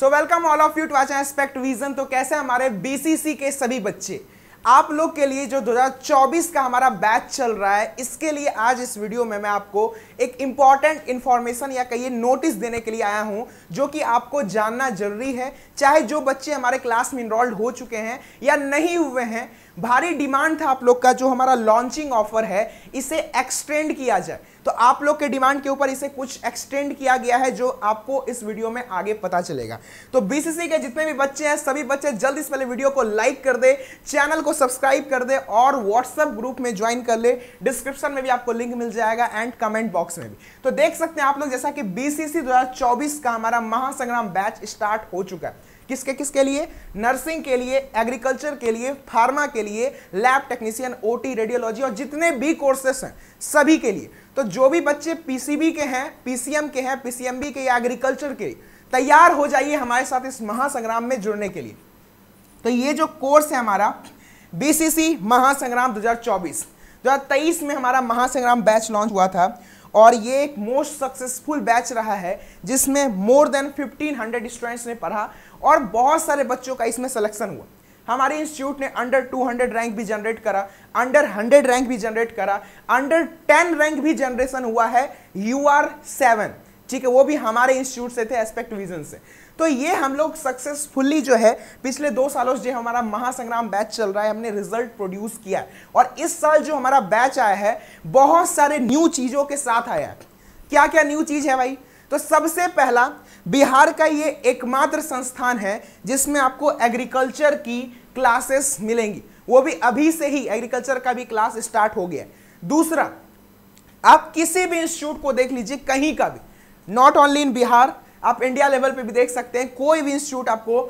so welcome all of you to आज Aspect Vision तो कैसे हमारे बीसीसी के सभी बच्चे आप लोग के लिए जो 2024 का हमारा बैच चल रहा है इसके लिए आज इस वीडियो में मैं आपको एक इम्पॉर्टेंट इन्फॉर्मेशन या कहिए नोटिस देने के लिए आया हूं जो कि आपको जानना जरूरी है चाहे जो बच्चे हमारे क्लास में इनरोल्ड हो चुके हैं या नहीं हुए हैं भारी डिमांड था आप लोग का जो हमारा लॉन्चिंग ऑफर है इसे एक्सटेंड किया जाए तो आप लोग के डिमांड के ऊपर इसे कुछ एक्सटेंड किया गया है जो आपको इस वीडियो में आगे पता चलेगा तो बीसीसी के जितने भी बच्चे हैं सभी बच्चे जल्द इस वाले वीडियो को लाइक कर दे चैनल को सब्सक्राइब कर दे और व्हाट्सएप ग्रुप में ज्वाइन कर ले डिस्क्रिप्शन में भी आपको लिंक मिल जाएगा एंड कमेंट बॉक्स में भी तो देख सकते हैं आप लोग जैसा कि बीसीसी दो का हमारा महासंग्राम बैच स्टार्ट हो चुका है किसके किसके लिए नर्सिंग के लिए एग्रीकल्चर के लिए फार्मा के लिए लैब टेक्नीशियन ओटी रेडियोलॉजी और जितने भी कोर्सेस हैं सभी के लिए तो जो भी बच्चे पीसीबी के हैं पीसीएम के हैं पीसीएमबी के या एग्रीकल्चर के तैयार हो जाइए हमारे साथ इस महासंग्राम में जुड़ने के लिए तो ये जो कोर्स है हमारा बीसीसी महासंग्राम 2024 2023 में हमारा महासंग्राम बैच लॉन्च हुआ था और ये एक मोस्ट सक्सेसफुल बैच रहा है जिसमें मोर देन 1500 स्टूडेंट्स ने पढ़ा और बहुत सारे बच्चों का इसमें सिलेक्शन हुआ हमारे इंस्टीट्यूट ने अंडर 200 रैंक भी जनरेट करा अंडर 100 रैंक भी जनरेट करा अंडर 10 रैंक भी जनरेशन हुआ है यू आर सेवन ठीक है वो भी हमारे इंस्टीट्यूट से थे एस्पेक्ट विजन से तो ये हम लोग सक्सेसफुली जो है पिछले दो सालों से हमारा महासंग्राम बैच चल रहा है हमने रिजल्ट प्रोड्यूस किया है और इस साल जो हमारा बैच आया है बहुत सारे न्यू चीज़ों के साथ आया है क्या क्या न्यू चीज़ है भाई तो सबसे पहला बिहार का ये एकमात्र संस्थान है जिसमें आपको एग्रीकल्चर की क्लासेस मिलेंगी वो भी अभी से ही एग्रीकल्चर का भी क्लास स्टार्ट हो गया दूसरा आप किसी भी इंस्टीट्यूट को देख लीजिए कहीं का भी नॉट ओनली इन बिहार आप इंडिया लेवल पे भी देख सकते हैं कोई भी इंस्टीट्यूट आपको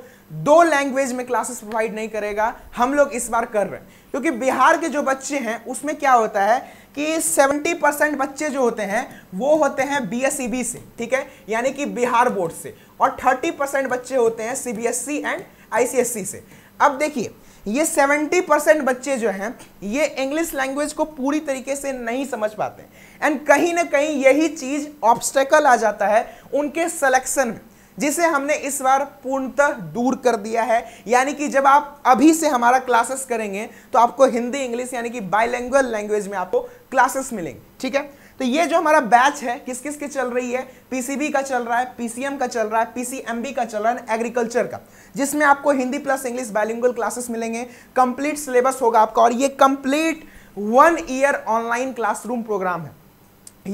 दो लैंग्वेज में क्लासेस प्रोवाइड नहीं करेगा हम लोग इस बार कर रहे हैं क्योंकि बिहार के जो बच्चे हैं उसमें क्या होता है कि 70 परसेंट बच्चे जो होते हैं वो होते हैं बी एस e से ठीक है यानी कि बिहार बोर्ड से और 30 परसेंट बच्चे होते हैं C B S and I C S C से अब देखिए ये 70 परसेंट बच्चे जो हैं ये इंग्लिश लैंग्वेज को पूरी तरीके से नहीं समझ पाते एंड कहीं ना कहीं यही चीज़ ऑब्स्टेकल आ जाता है उनके सलेक्शन में जिसे हमने इस बार पूर्णतः दूर कर दिया है यानी कि जब आप अभी से हमारा क्लासेस करेंगे तो आपको हिंदी इंग्लिश यानी कि बाइलैंगुअल लैंग्वेज में आपको क्लासेस मिलेंगे ठीक है तो ये जो हमारा बैच है किस किस की चल रही है पीसीबी का चल रहा है पीसीएम का चल रहा है पीसीएमबी का चल रहा है एग्रीकल्चर का जिसमें आपको Hindi plus English bilingual classes मिलेंगे कंप्लीट सिलेबस होगा आपका और ये complete one year online classroom programme है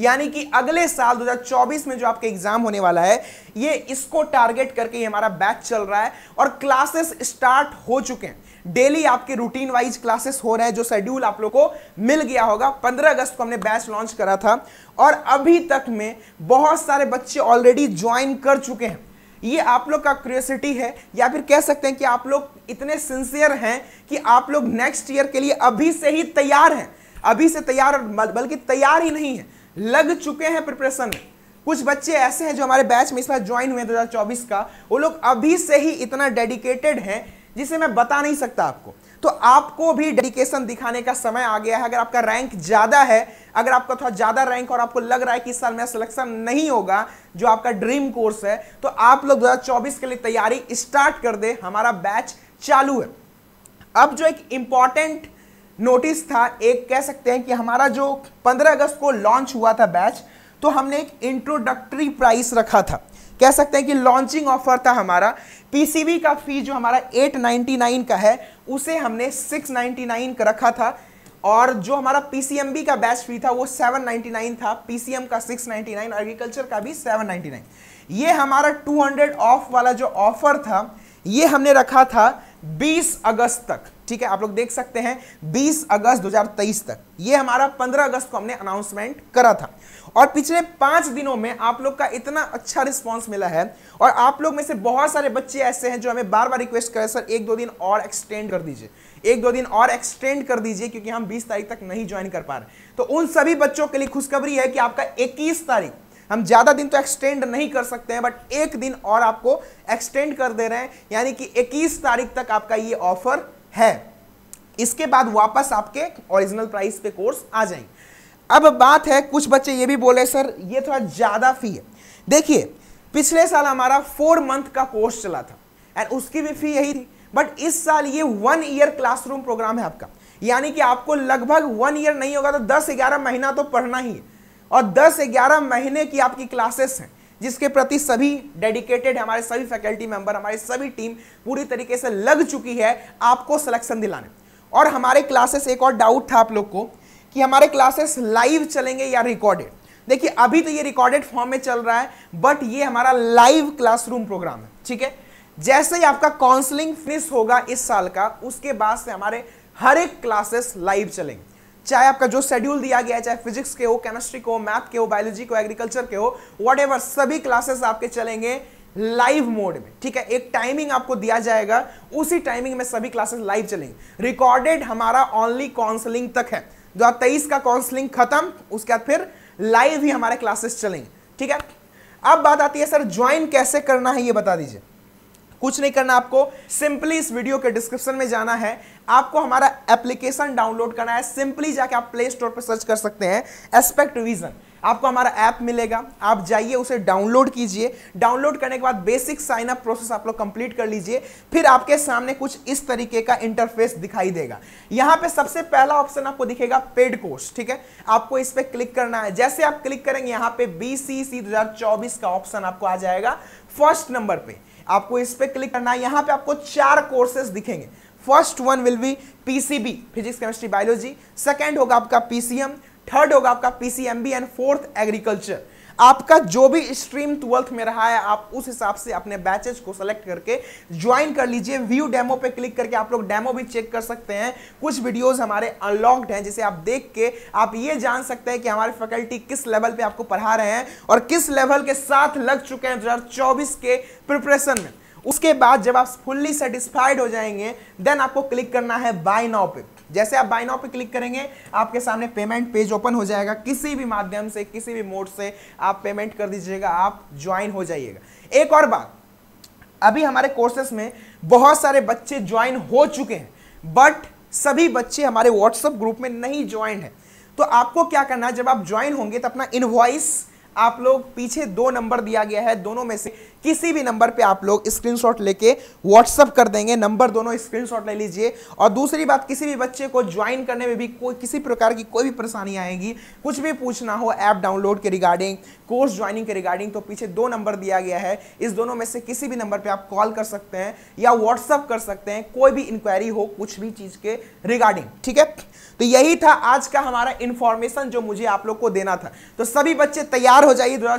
यानी कि अगले साल 2024 में जो आपके एग्जाम होने वाला है ये इसको टारगेट करके ये हमारा बैच चल रहा है और क्लासेस स्टार्ट हो चुके हैं डेली आपके रूटीन वाइज क्लासेस हो रहे हैं जो शेड्यूल आप लोग को मिल गया होगा 15 अगस्त को हमने बैच लॉन्च करा था और अभी तक में बहुत सारे बच्चे ऑलरेडी ज्वाइन कर चुके हैं ये आप लोग का क्रियोसिटी है या फिर कह सकते हैं कि आप लोग इतने सिंसियर हैं कि आप लोग नेक्स्ट ईयर के लिए अभी से ही तैयार हैं अभी से तैयार बल्कि तैयार ही नहीं है लग चुके हैं प्रिपरेशन में कुछ बच्चे ऐसे हैं जो हमारे बैच में इस बार ज्वाइन हुए दो का वो लोग अभी से ही इतना डेडिकेटेड हैं जिसे मैं बता नहीं सकता आपको तो आपको भी डेडिकेशन दिखाने का समय आ गया है अगर आपका रैंक ज़्यादा है अगर आपका थोड़ा ज़्यादा रैंक और आपको लग रहा है कि इस साल मेरा सिलेक्शन नहीं होगा जो आपका ड्रीम कोर्स है तो आप लोग 2024 के लिए तैयारी स्टार्ट कर दे हमारा बैच चालू है अब जो एक इम्पॉर्टेंट नोटिस था एक कह सकते हैं कि हमारा जो 15 अगस्त को लॉन्च हुआ था बैच तो हमने एक इंट्रोडक्टरी प्राइस रखा था कह सकते हैं कि लॉन्चिंग ऑफर था हमारा पीसीबी का फी जो हमारा 899 का है उसे हमने 699 का रखा था और जो हमारा पीसीएमबी का बैच फी था वो 799 था पीसीएम का 699 एग्रीकल्चर का भी 799 ये हमारा 200 ऑफ वाला जो ऑफर था ये हमने रखा था 20 अगस्त तक ठीक है आप लोग देख सकते हैं 20 अगस्त 2023 तक ये हमारा 15 अगस्त को हमने अनाउंसमेंट करा था और पिछले पांच दिनों में आप लोग का इतना अच्छा रिस्पॉन्स मिला है और आप लोग में से बहुत सारे बच्चे ऐसे हैं जो हमें बार बार रिक्वेस्ट करें सर एक दो दिन और एक्सटेंड कर दीजिए एक दो दिन और एक्सटेंड कर दीजिए क्योंकि हम 20 तारीख तक नहीं ज्वाइन कर पा रहे तो उन सभी बच्चों के लिए खुशखबरी है कि आपका 21 तारीख हम ज़्यादा दिन तो एक्सटेंड नहीं कर सकते हैं बट एक दिन और आपको एक्सटेंड कर दे रहे हैं यानी कि 21 तारीख तक आपका ये ऑफर है इसके बाद वापस आपके ओरिजिनल प्राइस पे कोर्स आ जाएंगे अब बात है कुछ बच्चे ये भी बोले सर ये थोड़ा ज़्यादा फी है देखिए पिछले साल हमारा फोर मंथ का कोर्स चला था एंड उसकी भी फी यही थी बट इस साल ये वन ईयर क्लासरूम प्रोग्राम है आपका यानी कि आपको लगभग वन ईयर नहीं होगा तो दस ग्यारह महीना तो पढ़ना ही है और दस ग्यारह महीने की आपकी क्लासेस हैं जिसके प्रति सभी डेडिकेटेड हमारे सभी फैकल्टी मेंबर हमारी सभी टीम पूरी तरीके से लग चुकी है आपको सिलेक्शन दिलाने और हमारे क्लासेस एक और डाउट था आप लोग को कि हमारे क्लासेस लाइव चलेंगे या रिकॉर्डेड देखिए अभी तो ये रिकॉर्डेड फॉर्म में चल रहा है बट ये हमारा लाइव क्लासरूम प्रोग्राम है ठीक है जैसे ही आपका काउंसलिंग फिनिश होगा इस साल का उसके बाद से हमारे हर एक क्लासेस लाइव चलेंगे चाहे आपका जो शेड्यूल दिया गया है चाहे फिजिक्स के हो केमिस्ट्री के हो मैथ के हो बायोलॉजी को एग्रीकल्चर के हो वट सभी क्लासेस आपके चलेंगे लाइव मोड में ठीक है एक टाइमिंग आपको दिया जाएगा उसी टाइमिंग में सभी क्लासेस लाइव चलेंगे रिकॉर्डेड हमारा ओनली काउंसलिंग तक है दो हजार तेईस का काउंसलिंग खत्म उसके बाद फिर लाइव ही हमारे क्लासेस चलेंगे ठीक है अब बात आती है सर ज्वाइन कैसे करना है ये बता दीजिए कुछ नहीं करना आपको सिंपली इस वीडियो के डिस्क्रिप्शन में जाना है आपको हमारा एप्लीकेशन डाउनलोड करना है सिंपली जाके आप प्ले स्टोर पर सर्च कर सकते हैं एस्पेक्ट विजन आपको हमारा ऐप मिलेगा आप जाइए उसे डाउनलोड कीजिए डाउनलोड करने के बाद बेसिक साइन अप प्रोसेस आप लोग कंप्लीट कर लीजिए फिर आपके सामने कुछ इस तरीके का इंटरफेस दिखाई देगा यहाँ पे सबसे पहला ऑप्शन आपको दिखेगा पेड कोर्स ठीक है आपको इस पर क्लिक करना है जैसे आप क्लिक करेंगे यहाँ पे बीसी सी का ऑप्शन आपको आ जाएगा फर्स्ट नंबर पे आपको इस पर क्लिक करना है यहाँ पे आपको चार कोर्सेज दिखेंगे first one will be PCB physics chemistry biology second होगा आपका पीसीएम थर्ड होगा आपका पीसीएमबी एंड फोर्थ एग्रीकल्चर आपका जो भी स्ट्रीम ट्वेल्थ में रहा है आप उस हिसाब से अपने बैचेस को सेलेक्ट करके ज्वाइन कर लीजिए व्यू डेमो पे क्लिक करके आप लोग डेमो भी चेक कर सकते हैं कुछ वीडियोस हमारे अनलॉक्ड हैं जिसे आप देख के आप ये जान सकते हैं कि हमारे फैकल्टी किस लेवल पे आपको पढ़ा रहे हैं और किस लेवल के साथ लग चुके हैं दो के प्रिपरेशन में उसके बाद जब आप फुल्ली सेटिस्फाइड हो जाएंगे देन आपको क्लिक करना है बाय नाउ पे जैसे आप बाइनाओ पे क्लिक करेंगे आपके सामने पेमेंट पेज ओपन हो जाएगा किसी भी माध्यम से किसी भी मोड से आप पेमेंट कर दीजिएगा आप ज्वाइन हो जाइएगा एक और बात अभी हमारे कोर्सेस में बहुत सारे बच्चे ज्वाइन हो चुके हैं बट सभी बच्चे हमारे व्हाट्सएप ग्रुप में नहीं ज्वाइन है तो आपको क्या करना है जब आप ज्वाइन होंगे तो अपना इनवॉइस आप लोग पीछे दो नंबर दिया गया है दोनों में से किसी भी नंबर पे आप लोग स्क्रीनशॉट लेके व्हाट्सअप कर देंगे नंबर दोनों स्क्रीनशॉट ले लीजिए और दूसरी बात किसी भी बच्चे को ज्वाइन करने में भी कोई किसी प्रकार की कोई भी परेशानी आएगी कुछ भी पूछना हो ऐप डाउनलोड के रिगार्डिंग कोर्स ज्वाइनिंग के रिगार्डिंग तो पीछे दो नंबर दिया गया है इस दोनों में से किसी भी नंबर पर आप कॉल कर सकते हैं या व्हाट्सअप कर सकते हैं कोई भी इंक्वायरी हो कुछ भी चीज़ के रिगार्डिंग ठीक है तो यही था आज का हमारा इंफॉर्मेशन जो मुझे आप लोग को देना था तो सभी बच्चे तैयार हो जाइए दो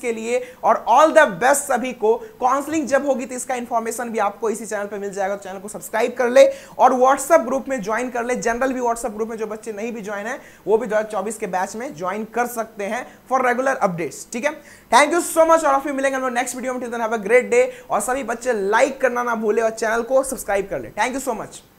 के लिए और ऑल द बेस्ट सभी सभी को काउंसलिंग जब होगी तो इसका इंफॉर्मेशन भी आपको इसी चैनल पर मिल जाएगा चैनल तो को सब्सक्राइब कर ले और व्हाट्सएप ग्रुप में ज्वाइन कर ले जनरल भी व्हाट्सएप ग्रुप में जो बच्चे नहीं भी ज्वाइन है वो भी दो के बैच में ज्वाइन कर सकते हैं फॉर रेगुलर अपडेट्स ठीक है थैंक यू सो मच और ऑफ यू मिलेंगे नेक्स्ट वीडियो में ग्रेट डे और सभी बच्चे लाइक करना ना भूले और चैनल को सब्सक्राइब कर ले थैंक यू सो मच